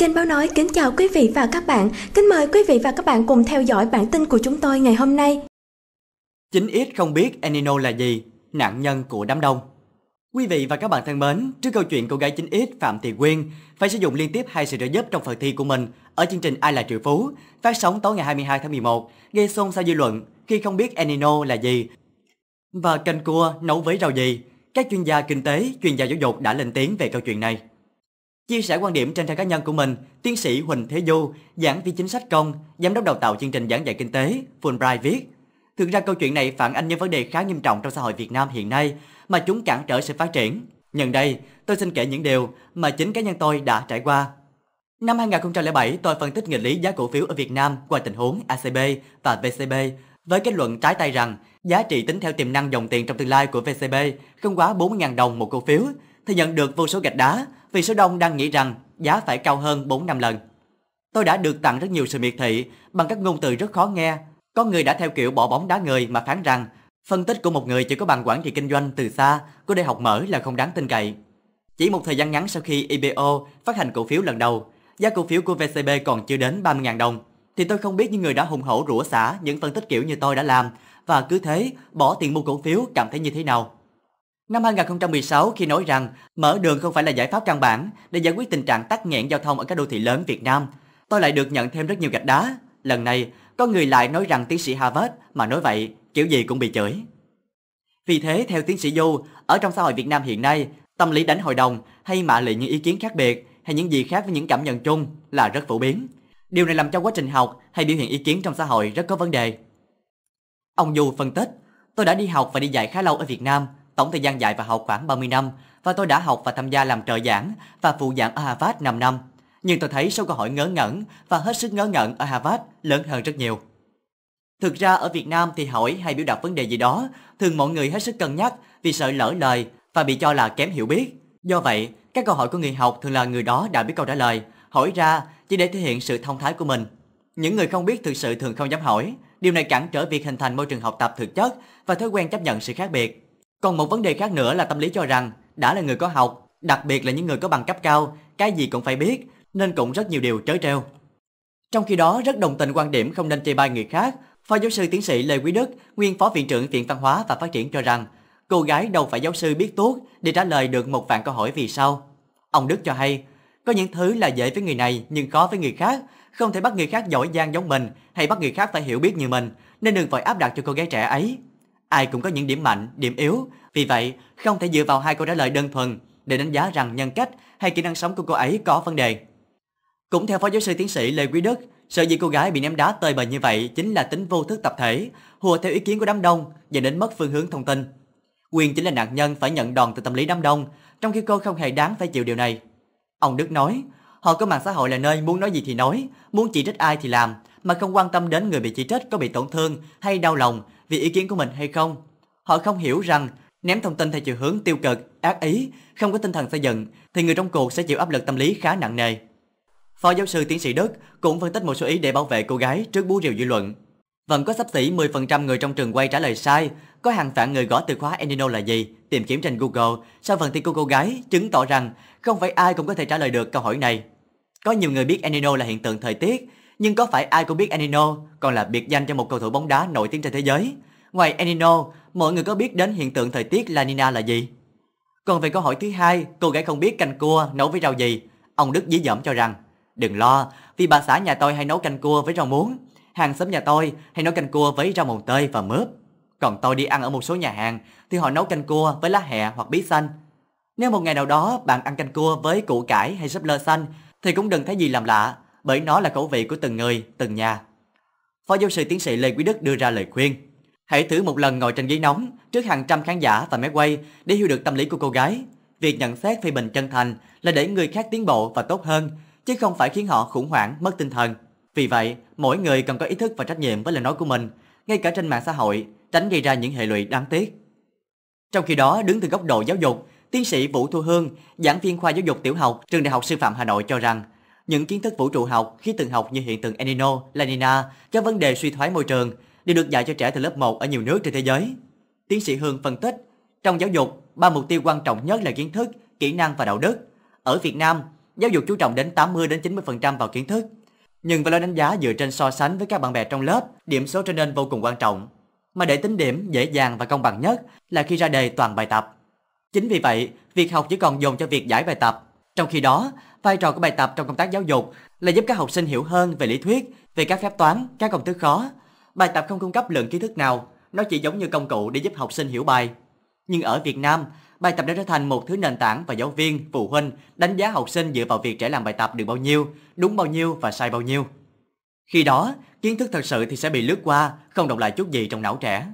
Kênh Báo Nói kính chào quý vị và các bạn. Kính mời quý vị và các bạn cùng theo dõi bản tin của chúng tôi ngày hôm nay. Chính ít không biết Enino là gì, nạn nhân của đám đông. Quý vị và các bạn thân mến, trước câu chuyện cô gái Chính ít Phạm Thị Quyên phải sử dụng liên tiếp hai sự trợ giúp trong phần thi của mình ở chương trình Ai là triệu phú, phát sóng tối ngày 22 tháng 11, gây xôn xao dư luận khi không biết Enino là gì và canh cua nấu với rau gì. Các chuyên gia kinh tế, chuyên gia giáo dục đã lên tiếng về câu chuyện này. Chia sẻ quan điểm trên trang cá nhân của mình, tiến sĩ Huỳnh Thế Du, giảng viên chính sách công, giám đốc đào tạo chương trình giảng dạy kinh tế, Fulbright viết, Thực ra câu chuyện này phản ánh những vấn đề khá nghiêm trọng trong xã hội Việt Nam hiện nay mà chúng cản trở sự phát triển. Nhân đây, tôi xin kể những điều mà chính cá nhân tôi đã trải qua. Năm 2007, tôi phân tích nghịch lý giá cổ phiếu ở Việt Nam qua tình huống ACB và VCB với kết luận trái tay rằng giá trị tính theo tiềm năng dòng tiền trong tương lai của VCB không quá 40.000 đồng một cổ phiếu thì nhận được vô số gạch đá vì số đông đang nghĩ rằng giá phải cao hơn 4 năm lần. Tôi đã được tặng rất nhiều sự miệt thị bằng các ngôn từ rất khó nghe. Có người đã theo kiểu bỏ bóng đá người mà phán rằng phân tích của một người chỉ có bằng quản trị kinh doanh từ xa của đại học mở là không đáng tin cậy. Chỉ một thời gian ngắn sau khi IPO phát hành cổ phiếu lần đầu, giá cổ phiếu của VCB còn chưa đến 30.000 đồng, thì tôi không biết những người đã hùng hổ rủa xả những phân tích kiểu như tôi đã làm và cứ thế bỏ tiền mua cổ phiếu cảm thấy như thế nào. Năm 2016 khi nói rằng mở đường không phải là giải pháp căn bản để giải quyết tình trạng tắc nghẽn giao thông ở các đô thị lớn Việt Nam, tôi lại được nhận thêm rất nhiều gạch đá. Lần này, có người lại nói rằng tiến sĩ Harvard mà nói vậy, kiểu gì cũng bị chửi. Vì thế, theo tiến sĩ Du, ở trong xã hội Việt Nam hiện nay, tâm lý đánh hội đồng hay mạ lị những ý kiến khác biệt hay những gì khác với những cảm nhận chung là rất phổ biến. Điều này làm cho quá trình học hay biểu hiện ý kiến trong xã hội rất có vấn đề. Ông Du phân tích, tôi đã đi học và đi dạy khá lâu ở Việt Nam – Tổng thời gian dạy và học khoảng 30 năm và tôi đã học và tham gia làm trợ giảng và phụ giảng ở Harvard 5 năm. Nhưng tôi thấy số câu hỏi ngớ ngẩn và hết sức ngớ ngẩn ở Harvard lớn hơn rất nhiều. Thực ra ở Việt Nam thì hỏi hay biểu đạt vấn đề gì đó, thường mọi người hết sức cân nhắc vì sợ lỡ lời và bị cho là kém hiểu biết. Do vậy, các câu hỏi của người học thường là người đó đã biết câu trả lời, hỏi ra chỉ để thể hiện sự thông thái của mình. Những người không biết thực sự thường không dám hỏi, điều này cản trở việc hình thành môi trường học tập thực chất và thói quen chấp nhận sự khác biệt. Còn một vấn đề khác nữa là tâm lý cho rằng đã là người có học, đặc biệt là những người có bằng cấp cao, cái gì cũng phải biết, nên cũng rất nhiều điều trớ trêu. Trong khi đó, rất đồng tình quan điểm không nên chê bai người khác, Phó giáo sư tiến sĩ Lê Quý Đức, nguyên phó viện trưởng Viện Văn hóa và Phát triển cho rằng, cô gái đâu phải giáo sư biết tốt để trả lời được một vạn câu hỏi vì sao. Ông Đức cho hay, có những thứ là dễ với người này nhưng khó với người khác, không thể bắt người khác giỏi giang giống mình hay bắt người khác phải hiểu biết như mình, nên đừng vội áp đặt cho cô gái trẻ ấy. Ai cũng có những điểm mạnh, điểm yếu, vì vậy không thể dựa vào hai câu trả lời đơn thuần để đánh giá rằng nhân cách hay kỹ năng sống của cô ấy có vấn đề. Cũng theo Phó Giáo sư Tiến sĩ Lê Quý Đức, Sở dĩ cô gái bị ném đá tơi bời như vậy chính là tính vô thức tập thể, hùa theo ý kiến của đám đông và đến mất phương hướng thông tin. Quyền chính là nạn nhân phải nhận đòn từ tâm lý đám đông, trong khi cô không hề đáng phải chịu điều này. Ông Đức nói, họ có mạng xã hội là nơi muốn nói gì thì nói, muốn chỉ trích ai thì làm, mà không quan tâm đến người bị chỉ trích có bị tổn thương hay đau lòng vì ý kiến của mình hay không. Họ không hiểu rằng ném thông tin theo chiều hướng tiêu cực, ác ý, không có tinh thần xây dựng thì người trong cuộc sẽ chịu áp lực tâm lý khá nặng nề. Phó giáo sư tiến sĩ Đức cũng phân tích một số ý để bảo vệ cô gái trước bú rìu dư luận. Vẫn có sắp xỉ 10% người trong trường quay trả lời sai, có hàng vạn người gõ từ khóa Enino là gì, tìm kiếm trên Google, sau phần thi của cô gái chứng tỏ rằng không phải ai cũng có thể trả lời được câu hỏi này. Có nhiều người biết Enino là hiện tượng thời tiết, nhưng có phải ai cũng biết Enino còn là biệt danh cho một cầu thủ bóng đá nổi tiếng trên thế giới? Ngoài Enino, mọi người có biết đến hiện tượng thời tiết La Nina là gì? Còn về câu hỏi thứ hai, cô gái không biết canh cua nấu với rau gì, ông Đức dí dỏm cho rằng Đừng lo, vì bà xã nhà tôi hay nấu canh cua với rau muống, hàng xóm nhà tôi hay nấu canh cua với rau mồng tơi và mướp. Còn tôi đi ăn ở một số nhà hàng thì họ nấu canh cua với lá hẹ hoặc bí xanh. Nếu một ngày nào đó bạn ăn canh cua với củ cải hay súp lơ xanh thì cũng đừng thấy gì làm lạ, bởi nó là khẩu vị của từng người, từng nhà. Phó giáo sư tiến sĩ Lê Quý Đức đưa ra lời khuyên. Hãy thử một lần ngồi trên ghế nóng trước hàng trăm khán giả và máy quay để hiểu được tâm lý của cô gái. Việc nhận xét phê bình chân thành là để người khác tiến bộ và tốt hơn, chứ không phải khiến họ khủng hoảng, mất tinh thần. Vì vậy, mỗi người cần có ý thức và trách nhiệm với lời nói của mình, ngay cả trên mạng xã hội, tránh gây ra những hệ lụy đáng tiếc. Trong khi đó, đứng từ góc độ giáo dục, tiến sĩ Vũ Thu Hương, giảng viên khoa giáo dục tiểu học trường Đại học Sư phạm Hà Nội cho rằng, những kiến thức vũ trụ học khi từng học như hiện tượng El Nino, La Nina, các vấn đề suy thoái môi trường đều được dạy cho trẻ từ lớp 1 ở nhiều nước trên thế giới. Tiến sĩ Hương phân tích, trong giáo dục, ba mục tiêu quan trọng nhất là kiến thức, kỹ năng và đạo đức. Ở Việt Nam, giáo dục chú trọng đến 80 đến 90% vào kiến thức. Nhưng và lo đánh giá dựa trên so sánh với các bạn bè trong lớp, điểm số trở nên vô cùng quan trọng. Mà để tính điểm dễ dàng và công bằng nhất là khi ra đề toàn bài tập. Chính vì vậy, việc học chỉ còn dồn cho việc giải bài tập. Trong khi đó, vai trò của bài tập trong công tác giáo dục là giúp các học sinh hiểu hơn về lý thuyết, về các phép toán, các công thức khó. Bài tập không cung cấp lượng kiến thức nào, nó chỉ giống như công cụ để giúp học sinh hiểu bài. Nhưng ở Việt Nam, bài tập đã trở thành một thứ nền tảng và giáo viên, phụ huynh đánh giá học sinh dựa vào việc trẻ làm bài tập được bao nhiêu, đúng bao nhiêu và sai bao nhiêu. Khi đó, kiến thức thật sự thì sẽ bị lướt qua, không động lại chút gì trong não trẻ.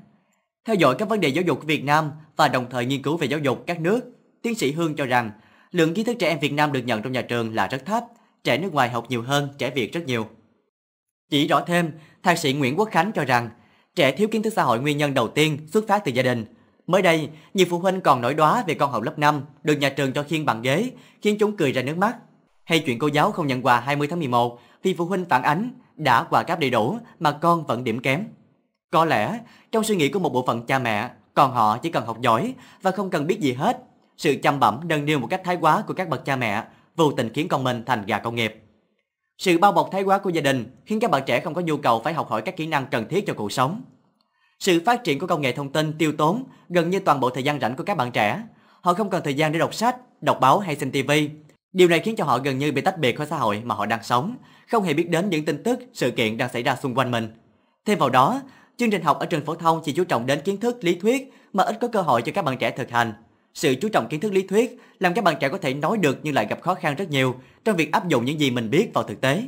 Theo dõi các vấn đề giáo dục Việt Nam và đồng thời nghiên cứu về giáo dục các nước, tiến sĩ Hương cho rằng lượng kiến thức trẻ em Việt Nam được nhận trong nhà trường là rất thấp, trẻ nước ngoài học nhiều hơn trẻ Việt rất nhiều. Chỉ rõ thêm, thạc sĩ Nguyễn Quốc Khánh cho rằng, trẻ thiếu kiến thức xã hội nguyên nhân đầu tiên xuất phát từ gia đình. Mới đây, nhiều phụ huynh còn nổi đóa về con học lớp 5 được nhà trường cho khiên bằng ghế, khiến chúng cười ra nước mắt. Hay chuyện cô giáo không nhận quà 20 tháng 11 vì phụ huynh phản ánh đã quà cáp đầy đủ mà con vẫn điểm kém. Có lẽ, trong suy nghĩ của một bộ phận cha mẹ, còn họ chỉ cần học giỏi và không cần biết gì hết sự chăm bẩm nâng niu một cách thái quá của các bậc cha mẹ vô tình khiến con mình thành gà công nghiệp. Sự bao bọc thái quá của gia đình khiến các bạn trẻ không có nhu cầu phải học hỏi các kỹ năng cần thiết cho cuộc sống. Sự phát triển của công nghệ thông tin tiêu tốn gần như toàn bộ thời gian rảnh của các bạn trẻ. Họ không còn thời gian để đọc sách, đọc báo hay xem tivi. Điều này khiến cho họ gần như bị tách biệt khỏi xã hội mà họ đang sống, không hề biết đến những tin tức, sự kiện đang xảy ra xung quanh mình. Thêm vào đó, chương trình học ở trường phổ thông chỉ chú trọng đến kiến thức lý thuyết mà ít có cơ hội cho các bạn trẻ thực hành. Sự chú trọng kiến thức lý thuyết làm các bạn trẻ có thể nói được nhưng lại gặp khó khăn rất nhiều trong việc áp dụng những gì mình biết vào thực tế.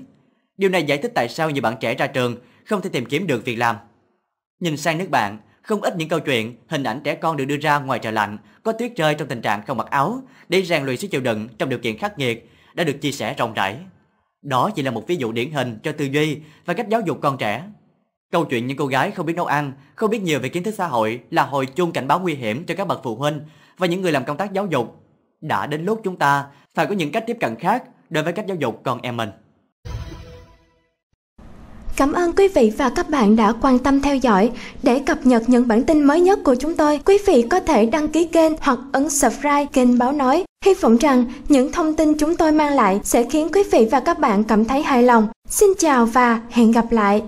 Điều này giải thích tại sao nhiều bạn trẻ ra trường không thể tìm kiếm được việc làm. Nhìn sang nước bạn, không ít những câu chuyện, hình ảnh trẻ con được đưa ra ngoài trời lạnh, có tuyết rơi trong tình trạng không mặc áo để rèn luyện sức chịu đựng trong điều kiện khắc nghiệt đã được chia sẻ rộng rãi. Đó chỉ là một ví dụ điển hình cho tư duy và cách giáo dục con trẻ Câu chuyện những cô gái không biết nấu ăn, không biết nhiều về kiến thức xã hội là hồi chuông cảnh báo nguy hiểm cho các bậc phụ huynh và những người làm công tác giáo dục. Đã đến lúc chúng ta phải có những cách tiếp cận khác đối với cách giáo dục con em mình. Cảm ơn quý vị và các bạn đã quan tâm theo dõi. Để cập nhật những bản tin mới nhất của chúng tôi, quý vị có thể đăng ký kênh hoặc ấn subscribe kênh Báo Nói. Hy vọng rằng những thông tin chúng tôi mang lại sẽ khiến quý vị và các bạn cảm thấy hài lòng. Xin chào và hẹn gặp lại!